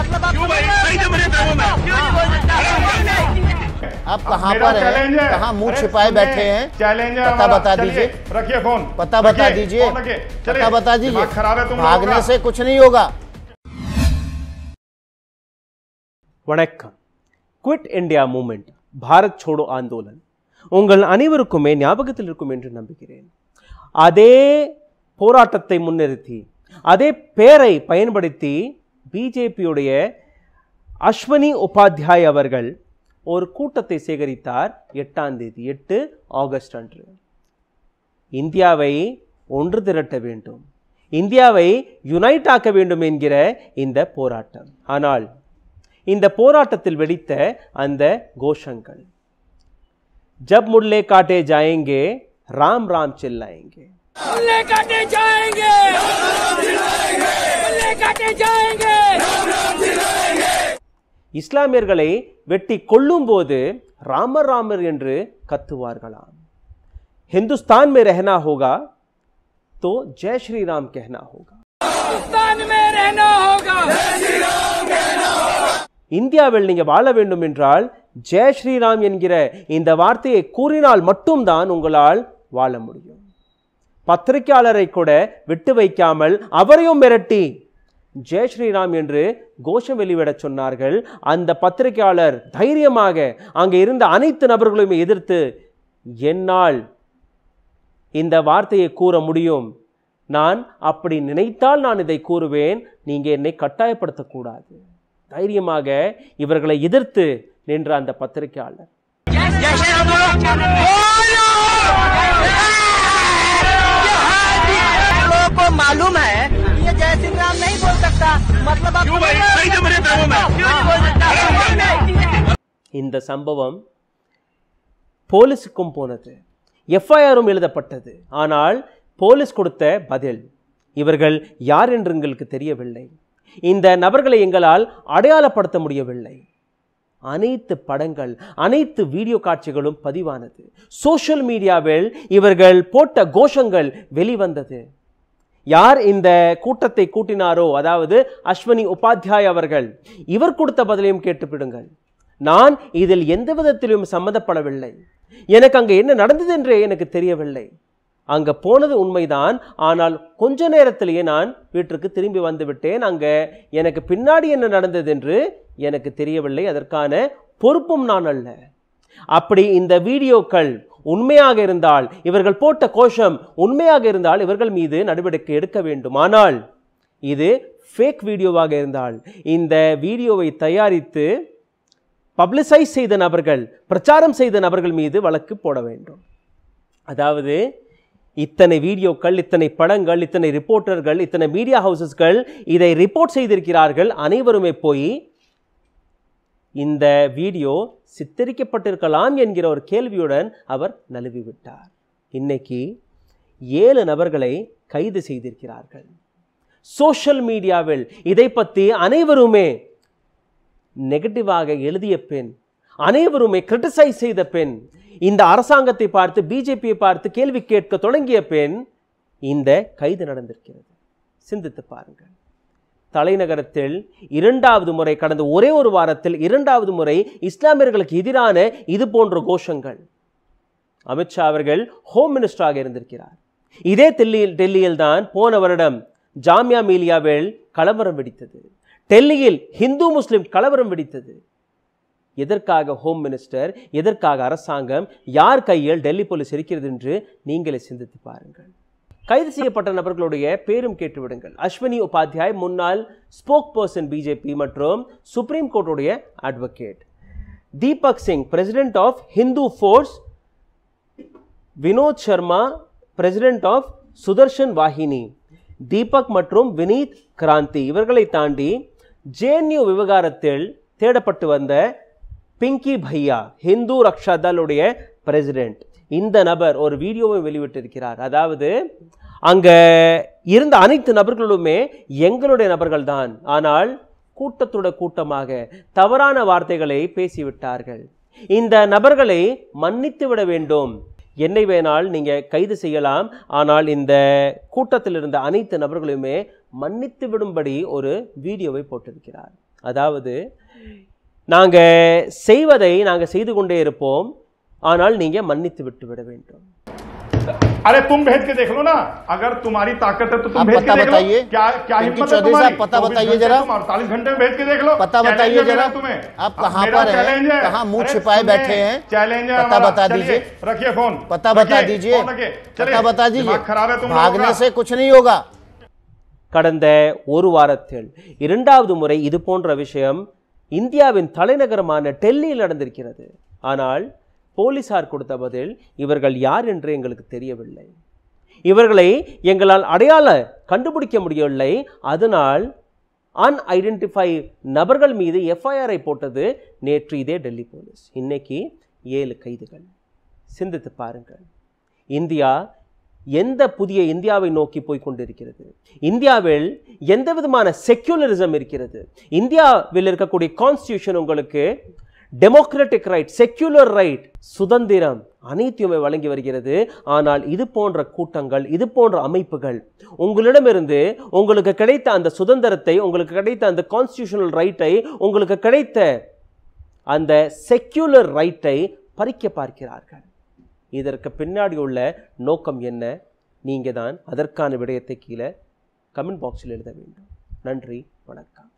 आप क्यों भाई पर हैं कहां मुंह छिपाए बैठे हैं चैलेंजर पता बता दीजिए रखिए फोन पता बता दीजिए पता बता दीजिए खराब है भागने से कुछ नहीं होगा வணக்கம் quit India movement Bharat Chhodo Andolan உங்கள் அனைவருக்குமே ஞாபகத்தில் இருக்கும் என்று நம்புகிறேன் அதே போராட்டத்தை முன்னிறுத்தி அதே பெயரை பயன்படுத்தி பிஜேபியுடைய அஸ்வனி உபாத்யாய் அவர்கள் ஒரு கூட்டத்தை சேகரித்தார் எட்டாம் தேதி எட்டு ஆகஸ்ட் அன்று இந்தியாவை ஒன்று திரட்ட வேண்டும் இந்தியாவை யுனைட் ஆக்க வேண்டும் என்கிற இந்த போராட்டம் ஆனால் இந்த போராட்டத்தில் வெடித்த அந்த கோஷங்கள் ஜப் முட்லே காட்டே ஜாயங்கே ராம் ராம் செல்லாயங்கே जाएंगे இஸ்லாமியர்களை வெட்டி கொள்ளும் போது ராமர் ராமர் என்று கத்துவார்களாம் ஹிந்துஸ்தான் மே रहना ஹோகா தோ ஜெய் ஸ்ரீராம் राम ஹோகா இந்தியாவில் நீங்க வாழ வேண்டும் என்றால் ஜெய் ஸ்ரீராம் என்கிற இந்த வார்த்தையை கூறினால் மட்டும்தான் உங்களால் வாழ முடியும் பத்திரிகையாளரை கூட விட்டு வைக்காமல் அவரையும் மிரட்டி ஜெய் ஸ்ரீராம் என்று கோஷம் வெளிவிடச் சொன்னார்கள் அந்த பத்திரிகையாளர் தைரியமாக அங்கே இருந்த அனைத்து நபர்களையும் எதிர்த்து என்னால் இந்த வார்த்தையை கூற முடியும் நான் அப்படி நினைத்தால் நான் இதை கூறுவேன் நீங்கள் என்னை கட்டாயப்படுத்தக்கூடாது தைரியமாக இவர்களை எதிர்த்து நின்ற அந்த பத்திரிகையாளர் இந்த சம்பவம் போலீஸுக்கும் போனது எஃப்ஐஆரும் எழுதப்பட்டது ஆனால் போலீஸ் கொடுத்த பதில் இவர்கள் யார் என்று எங்களுக்கு தெரியவில்லை இந்த நபர்களை எங்களால் அடையாளப்படுத்த முடியவில்லை அனைத்து படங்கள் அனைத்து வீடியோ காட்சிகளும் பதிவானது சோஷியல் மீடியாவில் இவர்கள் போட்ட கோஷங்கள் வெளிவந்தது யார் இந்த கூட்டத்தை கூட்டினாரோ அதாவது அஸ்வினி உபாத்தியாய் அவர்கள் இவர் கொடுத்த பதிலையும் கேட்டுவிடுங்கள் நான் இதில் எந்த விதத்திலும் சம்மந்தப்படவில்லை எனக்கு அங்கே என்ன நடந்தது என்றே எனக்கு தெரியவில்லை அங்கே போனது உண்மைதான் ஆனால் கொஞ்ச நேரத்திலேயே நான் வீட்டிற்கு திரும்பி வந்துவிட்டேன் அங்கே எனக்கு பின்னாடி என்ன நடந்தது என்று எனக்கு தெரியவில்லை அதற்கான பொறுப்பும் நான் அல்ல அப்படி இந்த வீடியோக்கள் உண்மையாக இருந்தால் இவர்கள் போட்ட கோஷம் உண்மையாக இருந்தால் இவர்கள் மீது நடவடிக்கை எடுக்க வேண்டும் ஆனால் இது ஃபேக் வீடியோவாக இருந்தால் இந்த வீடியோவை தயாரித்து பப்ளிசைஸ் செய்த நபர்கள் பிரச்சாரம் செய்த நபர்கள் மீது வழக்கு போட வேண்டும் அதாவது இத்தனை வீடியோக்கள் இத்தனை படங்கள் இத்தனை ரிப்போர்ட்டர்கள் இத்தனை மீடியா ஹவுசஸ்கள் இதை ரிப்போர்ட் செய்திருக்கிறார்கள் அனைவருமே போய் இந்த வீடியோ சித்தரிக்கப்பட்டிருக்கலாம் என்கிற ஒரு கேள்வியுடன் அவர் நழுவிவிட்டார் இன்னைக்கு ஏழு நபர்களை கைது செய்திருக்கிறார்கள் சோஷியல் மீடியாவில் இதை பற்றி அனைவருமே நெகட்டிவாக எழுதிய பெண் அனைவருமே கிரிட்டிசைஸ் செய்த பெண் இந்த அரசாங்கத்தை பார்த்து பிஜேபியை பார்த்து கேள்வி கேட்க தொடங்கிய பெண் இந்த கைது நடந்திருக்கிறது சிந்தித்து பாருங்கள் தலைநகரத்தில் இரண்டாவது முறை கடந்த ஒரே ஒரு வாரத்தில் இரண்டாவது முறை இஸ்லாமியர்களுக்கு எதிரான இது போன்ற கோஷங்கள் அமித்ஷா அவர்கள் ஹோம் மினிஸ்டராக இருந்திருக்கிறார் இதே டெல்லியில் டெல்லியில் தான் போன வருடம் ஜாமியா மீலியாவில் கலவரம் வெடித்தது டெல்லியில் ஹிந்து முஸ்லிம் கலவரம் வெடித்தது எதற்காக ஹோம் மினிஸ்டர் எதற்காக அரசாங்கம் யார் கையில் டெல்லி போலீஸ் இருக்கிறது என்று நீங்களே சிந்தித்து பாருங்கள் கைது செய்யப்பட்ட நபர்களுடைய பேரும் கேட்டுவிடுங்கள் அஸ்வினி உபாத்யாய் முன்னாள் ஸ்போக் பர்சன் பிஜேபி மற்றும் சுப்ரீம் கோர்ட்டுடைய advocate Deepak Singh president of Hindu Force Vinod Sharma president of Sudarshan Vahini Deepak மற்றும் வினீத் கிராந்தி இவர்களை தாண்டி ஜேஎன்யூ விவகாரத்தில் தேடப்பட்டு வந்த பிங்கி பையா ஹிந்து ரக்ஷா தளுடைய பிரசிடென்ட் இந்த நபர் ஒரு வீடியோவை வெளியிட்டிருக்கிறார் அதாவது அங்கே இருந்த அனைத்து நபர்களுமே எங்களுடைய நபர்கள் தான் ஆனால் கூட்டத்தோட கூட்டமாக தவறான வார்த்தைகளை பேசிவிட்டார்கள் இந்த நபர்களை மன்னித்து விட வேண்டும் என்னை வேணால் நீங்கள் கைது செய்யலாம் ஆனால் இந்த கூட்டத்தில் இருந்த அனைத்து நபர்களுமே மன்னித்து விடும்படி ஒரு வீடியோவை போட்டிருக்கிறார் அதாவது நாங்கள் செய்வதை நாங்கள் செய்து கொண்டே இருப்போம் ஆனால் நீங்கள் மன்னித்து விட்டு விட வேண்டும் अरे तुम भेज के देख लो ना अगर तुम्हारी ताकत है तो तुम भेज के देख लो क्या क्या हिम्मत है तुम्हारी पता बताइए जरा अड़तालीस घंटे में भेज के देख लो पता बताइए जरा तुम्हें आप कहाँ पर हैं कहाँ मुंह छिपाए बैठे हैं चैलेंज पता बता दीजिए रखिए फोन पता बता दीजिए पता बता दीजिए खराब है तुम भागने से कुछ नहीं होगा கடந்த ஒரு வாரத்தில் இரண்டாவது முறை இது போன்ற விஷயம் இந்தியாவின் தலைநகரமான டெல்லியில் நடந்திருக்கிறது ஆனால் போலீசார் கொடுத்த பதில் இவர்கள் யார் என்று எங்களுக்கு தெரியவில்லை இவர்களை எங்களால் அடையாள கண்டுபிடிக்க முடியவில்லை அதனால் அன்ஐடென்டிஃபை நபர்கள் மீது எஃப்ஐஆரை போட்டது நேற்று இதே டெல்லி போலீஸ் இன்னைக்கு ஏழு கைதுகள் சிந்தித்து பாருங்கள் இந்தியா எந்த புதிய இந்தியாவை நோக்கி போய் கொண்டிருக்கிறது இந்தியாவில் எந்த விதமான செக்யூலரிசம் இருக்கிறது இந்தியாவில் இருக்கக்கூடிய கான்ஸ்டியூஷன் உங்களுக்கு டெமோக்ராட்டிக் ரைட் செக்யூலர் ரைட் சுதந்திரம் அனைத்தையுமே வழங்கி வருகிறது ஆனால் இது போன்ற கூட்டங்கள் இது போன்ற அமைப்புகள் உங்களிடமிருந்து உங்களுக்கு கிடைத்த அந்த சுதந்திரத்தை உங்களுக்கு கிடைத்த அந்த கான்ஸ்டியூஷனல் ரைட்டை உங்களுக்கு கிடைத்த அந்த செக்யூலர் ரைட்டை பறிக்க பார்க்கிறார்கள் இதற்கு பின்னாடி உள்ள நோக்கம் என்ன நீங்கள் தான் அதற்கான விடயத்தை கீழே கமெண்ட் பாக்ஸில் எழுத வேண்டும் நன்றி வணக்கம்